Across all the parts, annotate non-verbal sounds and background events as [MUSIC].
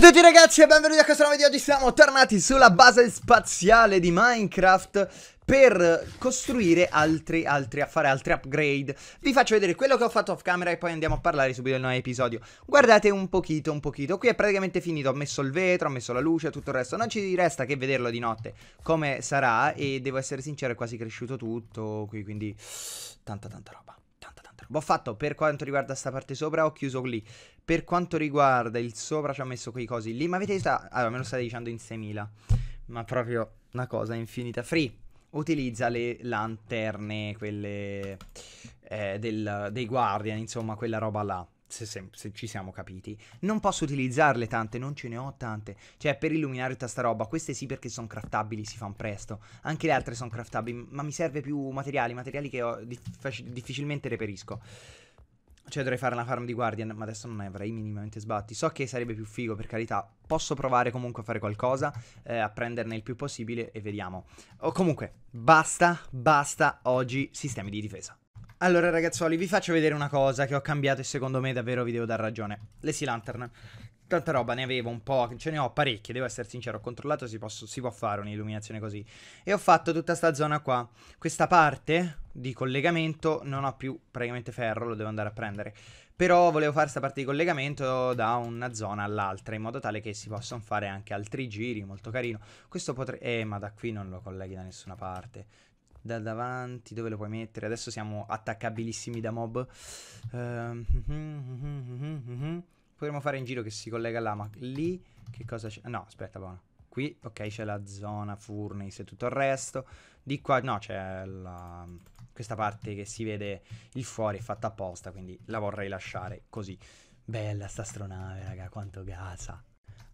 Ciao a tutti ragazzi e benvenuti a questo nuovo video Oggi siamo tornati sulla base spaziale di Minecraft per costruire altri, altri, a fare altri upgrade Vi faccio vedere quello che ho fatto off camera e poi andiamo a parlare subito del nuovo episodio Guardate un pochino, un pochino, qui è praticamente finito Ho messo il vetro, ho messo la luce, tutto il resto Non ci resta che vederlo di notte come sarà E devo essere sincero è quasi cresciuto tutto qui quindi tanta tanta roba ho fatto per quanto riguarda sta parte sopra, ho chiuso lì. Per quanto riguarda il sopra, ci ho messo quei cosi lì. Ma avete visto? Allora, me lo state dicendo in 6000. Ma proprio una cosa infinita. Free utilizza le lanterne, quelle eh, del, dei guardian, insomma, quella roba là se, se, se, ci siamo capiti, non posso utilizzarle tante, non ce ne ho tante. Cioè, per illuminare tutta sta roba, queste sì perché sono craftabili, si fanno presto. Anche le altre sono craftabili, ma mi serve più materiali, materiali che ho, dif difficilmente reperisco. Cioè, dovrei fare una farm di Guardian, ma adesso non ne avrei minimamente sbatti. So che sarebbe più figo, per carità. Posso provare comunque a fare qualcosa, eh, a prenderne il più possibile e vediamo. O comunque, basta, basta oggi sistemi di difesa. Allora ragazzuoli, vi faccio vedere una cosa che ho cambiato e secondo me davvero vi devo dar ragione. Le Sea Lantern. Tanta roba ne avevo un po', ce ne ho parecchie, devo essere sincero, ho controllato si, posso, si può fare un'illuminazione così. E ho fatto tutta sta zona qua. Questa parte di collegamento non ho più praticamente ferro, lo devo andare a prendere. Però volevo fare questa parte di collegamento da una zona all'altra, in modo tale che si possano fare anche altri giri, molto carino. Questo potrei... Eh, ma da qui non lo colleghi da nessuna parte da davanti, dove lo puoi mettere? Adesso siamo attaccabilissimi da mob. Uh, Potremmo fare in giro che si collega là, ma lì che cosa c'è? No, aspetta, buono. Qui, ok, c'è la zona furnace e tutto il resto. Di qua, no, c'è la... questa parte che si vede il fuori è fatta apposta, quindi la vorrei lasciare così. Bella sta astronave, raga, quanto gasa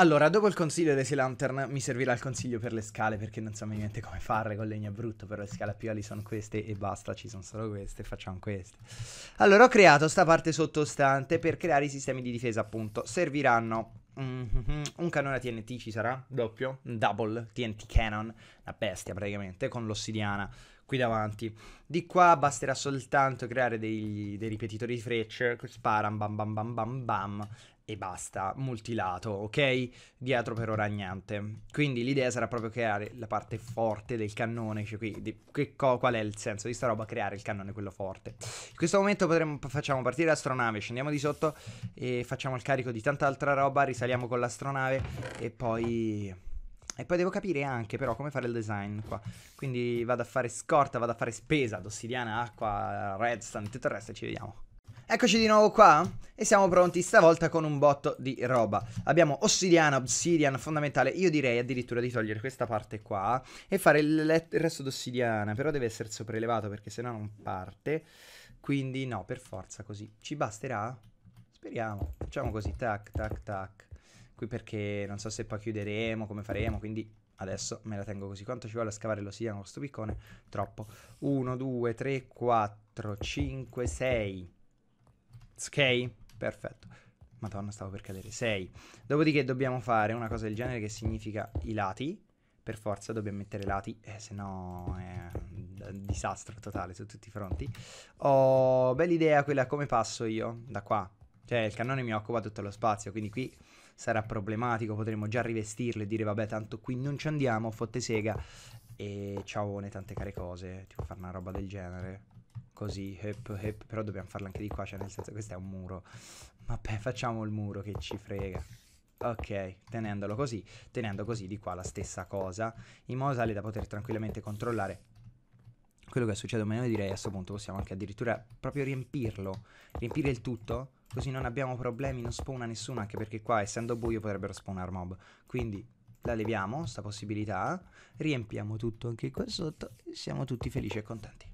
allora, dopo il consiglio dei Sea Lantern mi servirà il consiglio per le scale perché non so niente come fare con legno brutto, però le scale a pioli sono queste e basta, ci sono solo queste, facciamo queste. Allora, ho creato sta parte sottostante per creare i sistemi di difesa, appunto. Serviranno Mm-hmm. Un cannone TNT ci sarà? Doppio? Double TNT cannon, la bestia praticamente, con l'ossidiana qui davanti. Di qua basterà soltanto creare dei, dei ripetitori di frecce, sparam, bam bam bam bam bam, e basta, multilato, ok? Dietro però ragnante. Quindi l'idea sarà proprio creare la parte forte del cannone, cioè qui, di, che, qual è il senso di sta roba? Creare il cannone, quello forte. In questo momento potremmo, facciamo partire l'astronave, scendiamo di sotto e facciamo il carico di tanta altra roba, risaliamo con l'astronave e poi... E poi devo capire anche però come fare il design qua. Quindi vado a fare scorta, vado a fare spesa, d'ossidiana, acqua, redstone, tutto il resto e ci vediamo. Eccoci di nuovo qua e siamo pronti stavolta con un botto di roba. Abbiamo ossidiana, obsidian, fondamentale. Io direi addirittura di togliere questa parte qua e fare il, il resto d'ossidiana, però deve essere sopraelevato perché sennò non parte. Quindi no, per forza così. Ci basterà? Speriamo. Facciamo così, tac, tac, tac. Qui perché non so se poi chiuderemo, come faremo, quindi adesso me la tengo così. Quanto ci vuole a scavare l'ossidiana con questo piccone? Troppo. 1, 2, 3, 4, 5, 6. Ok? Perfetto. Madonna, stavo per cadere. 6. Dopodiché dobbiamo fare una cosa del genere che significa i lati. Per forza dobbiamo mettere i lati, eh, se no è un disastro totale su tutti i fronti. Ho oh, bella idea quella come passo io da qua. Cioè il cannone mi occupa tutto lo spazio, quindi qui sarà problematico, Potremmo già rivestirlo e dire vabbè tanto qui non ci andiamo, fotte sega. E ciao, tante care cose, tipo fare una roba del genere così, hep, hep, però dobbiamo farla anche di qua, cioè nel senso questo è un muro. Vabbè, facciamo il muro che ci frega. Ok, tenendolo così, tenendo così di qua la stessa cosa, in modo tale da poter tranquillamente controllare quello che succede, meno noi direi a questo punto possiamo anche addirittura proprio riempirlo, riempire il tutto, così non abbiamo problemi, non spawna nessuno, anche perché qua essendo buio potrebbero spawnare mob. Quindi la leviamo, sta possibilità, riempiamo tutto anche qua sotto siamo tutti felici e contenti.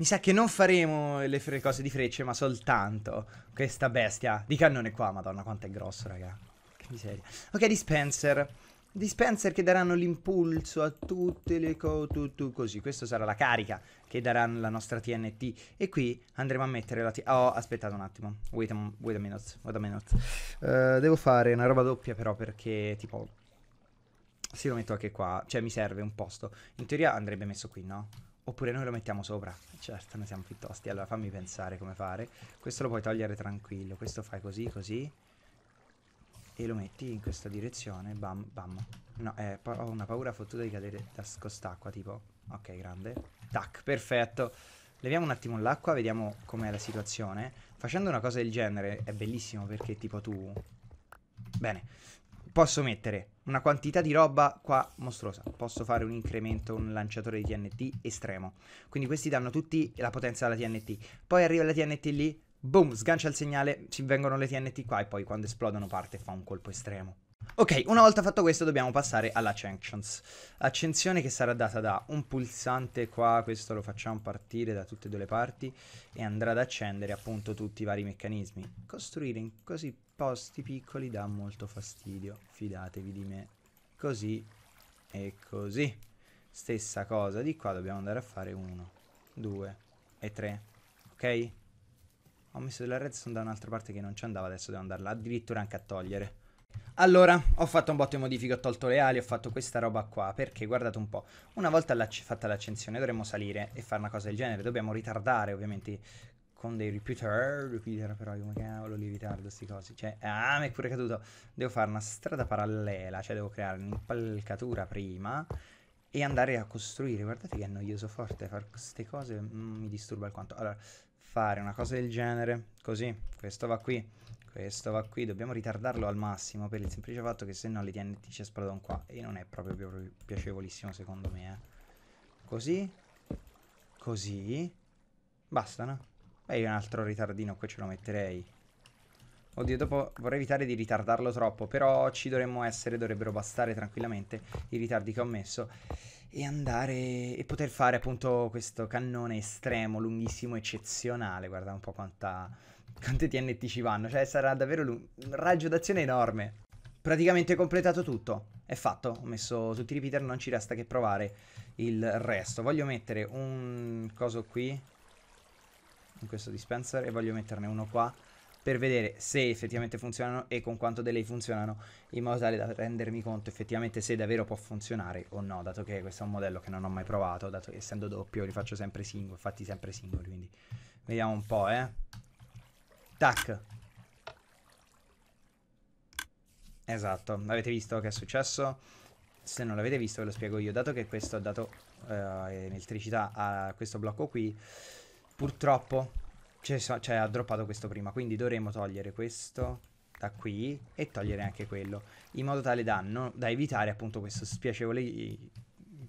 Mi sa che non faremo le cose di frecce, ma soltanto questa bestia di cannone qua. Madonna, quanto è grosso, raga. Che miseria. Ok, dispenser. Dispenser che daranno l'impulso a tutte le cose, tutto così. Questa sarà la carica che daranno la nostra TNT. E qui andremo a mettere la TNT. Oh, aspettate un attimo. Wait a, wait a minute, wait a minute. Uh, devo fare una roba doppia però perché tipo... Sì, lo metto anche qua. Cioè, mi serve un posto. In teoria andrebbe messo qui, no? Oppure noi lo mettiamo sopra, certo, noi siamo piuttosto. allora fammi pensare come fare. Questo lo puoi togliere tranquillo, questo fai così, così. E lo metti in questa direzione, bam, bam. No, eh, ho una paura fottuta di cadere da scostacqua, tipo. Ok, grande. Tac, perfetto. Leviamo un attimo l'acqua, vediamo com'è la situazione. Facendo una cosa del genere è bellissimo perché tipo tu... Bene, posso mettere una quantità di roba qua mostruosa. Posso fare un incremento, un lanciatore di TNT estremo. Quindi questi danno tutti la potenza della TNT. Poi arriva la TNT lì, boom, sgancia il segnale, ci vengono le TNT qua e poi quando esplodono parte fa un colpo estremo. Ok, una volta fatto questo dobbiamo passare all'Accensions. Accensione che sarà data da un pulsante qua, questo lo facciamo partire da tutte e due le parti e andrà ad accendere appunto tutti i vari meccanismi. Costruire in così posti piccoli dà molto fastidio, fidatevi di me. Così e così. Stessa cosa di qua, dobbiamo andare a fare uno, due e tre, ok? Ho messo della redstone da un'altra parte che non ci andava, adesso devo andarla addirittura anche a togliere. Allora, ho fatto un botto di modifiche, ho tolto le ali, ho fatto questa roba qua, perché guardate un po', una volta l'acc- fatta l'accensione dovremmo salire e fare una cosa del genere, dobbiamo ritardare ovviamente con dei repeater, repeater però come cavolo li ritardo sti cosi, cioè, ah mi è pure caduto, devo fare una strada parallela, cioè devo creare un'impalcatura prima e andare a costruire, guardate che è noioso forte, fare queste cose mm, mi disturba alquanto, allora, fare una cosa del genere, così, questo va qui, questo va qui, dobbiamo ritardarlo al massimo per il semplice fatto che se no le TNT ci esplodono qua e non è proprio, proprio piacevolissimo secondo me. Eh. Così, così, basta no? Beh, un altro ritardino qui ce lo metterei. Oddio, dopo vorrei evitare di ritardarlo troppo, però ci dovremmo essere, dovrebbero bastare tranquillamente i ritardi che ho messo. E andare e poter fare appunto questo cannone estremo, lunghissimo, eccezionale. Guarda un po' quanta, quante TNT ci vanno, cioè sarà davvero un raggio d'azione enorme. Praticamente completato tutto, è fatto, ho messo tutti i repeater, non ci resta che provare il resto. Voglio mettere un coso qui, in questo dispenser, e voglio metterne uno qua per vedere se effettivamente funzionano e con quanto delay funzionano in modo tale da rendermi conto effettivamente se davvero può funzionare o no, dato che questo è un modello che non ho mai provato, dato che essendo doppio li faccio sempre singoli, fatti sempre singoli, quindi vediamo un po', eh. Tac. Esatto, avete visto che è successo? se non l'avete visto ve lo spiego io, dato che questo ha dato eh, elettricità a questo blocco qui, purtroppo cioè, cioè, ha droppato questo prima, quindi dovremo togliere questo da qui e togliere anche quello, in modo tale da, non, da evitare appunto questo spiacevole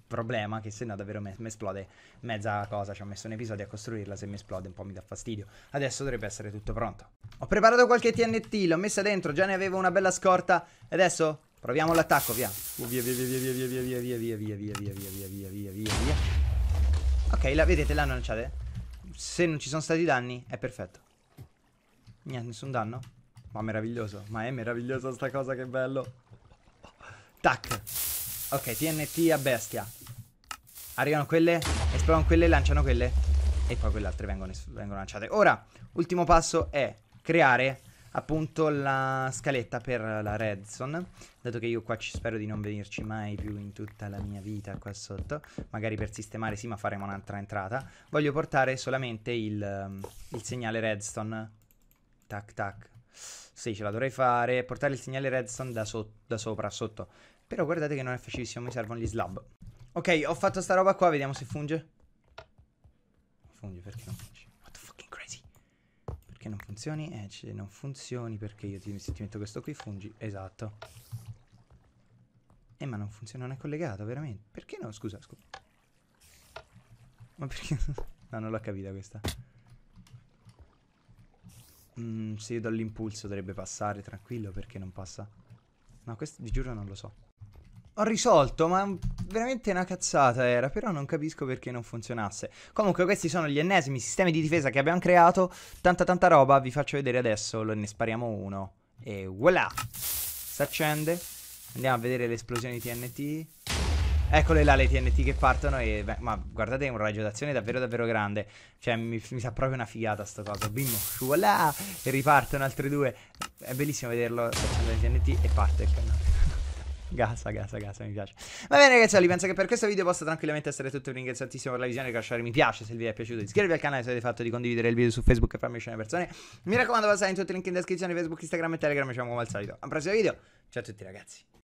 problema che se no davvero mi esplode mezza cosa, ci ho messo un episodio a costruirla, se mi esplode un po' mi dà fastidio. Adesso dovrebbe essere tutto pronto. Ho preparato qualche TNT, l'ho messa dentro, già ne avevo una bella scorta, e adesso proviamo l'attacco, via. Via via via via via via via via via via via via via via via via via. Ok, la vedete, la lanciate? se non ci sono stati danni è perfetto. Niente, nessun danno. Ma meraviglioso, ma è meravigliosa sta cosa, che bello. Tac. Ok, TNT a bestia. Arrivano quelle, esplodono quelle, lanciano quelle. E poi quelle altre vengono, vengono lanciate. Ora, ultimo passo è creare appunto la scaletta per la Redson dato che io qua ci spero di non venirci mai più in tutta la mia vita qua sotto magari per sistemare sì ma faremo un'altra entrata voglio portare solamente il, ehm, il segnale Redstone tac tac sì ce la dovrei fare portare il segnale Redstone da, so da sopra sotto però guardate che non è facilissimo mi servono gli slab ok ho fatto sta roba qua vediamo se funge funge perché no perché non funzioni? Eh, non funzioni perché io ti, se ti metto questo qui fungi. Esatto. Eh, ma non funziona, non è collegato, veramente. Perché no? Scusa, scusa. Ma perché? [LAUGHS] no, non l'ho capita questa. Mm, se io do l'impulso dovrebbe passare, tranquillo, perché non passa? No, questo vi giuro non lo so ho risolto, ma veramente una cazzata era, però non capisco perché non funzionasse. Comunque questi sono gli ennesimi sistemi di difesa che abbiamo creato, tanta tanta roba, vi faccio vedere adesso, ne spariamo uno e voilà! Si accende, andiamo a vedere le esplosioni TNT. Eccole là le TNT che partono e... Beh, ma guardate, è un raggio d'azione davvero davvero grande. Cioè, mi, mi sa proprio una figata sto coso. Bim, voilà! E ripartono altre due. È bellissimo vederlo, si accende le TNT e parte il cannone. Gasa, gasa, gasa, mi piace. Va bene ragazzi, penso che per questo video possa tranquillamente essere tutto. Vi ringraziantissimo per la visione, lasciare mi piace se il video è piaciuto, iscrivervi al canale se avete fatto di condividere il video su Facebook e farmi uscire le persone. Mi raccomando, passate in tutti i link in descrizione, Facebook, Instagram e Telegram, ci vediamo come al solito. A prossimo video, ciao a tutti ragazzi.